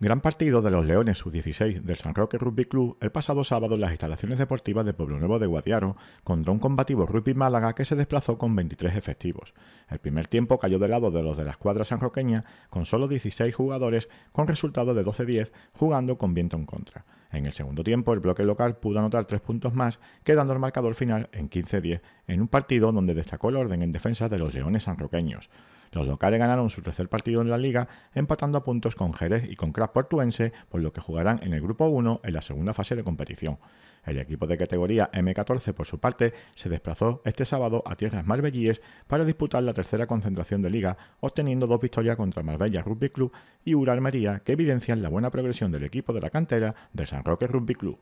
Gran partido de los Leones Sub-16 del San Roque Rugby Club el pasado sábado en las instalaciones deportivas de Pueblo Nuevo de Guadiaro contra un combativo Rugby Málaga que se desplazó con 23 efectivos. El primer tiempo cayó del lado de los de la escuadra sanroqueña con solo 16 jugadores con resultado de 12-10 jugando con viento en contra. En el segundo tiempo el bloque local pudo anotar 3 puntos más quedando el marcador final en 15-10 en un partido donde destacó el orden en defensa de los Leones sanroqueños. Los locales ganaron su tercer partido en la liga, empatando a puntos con Jerez y con Crash Portuense, por lo que jugarán en el Grupo 1 en la segunda fase de competición. El equipo de categoría M14, por su parte, se desplazó este sábado a tierras marbellíes para disputar la tercera concentración de liga, obteniendo dos victorias contra Marbella Rugby Club y Uralmería, que evidencian la buena progresión del equipo de la cantera de San Roque Rugby Club.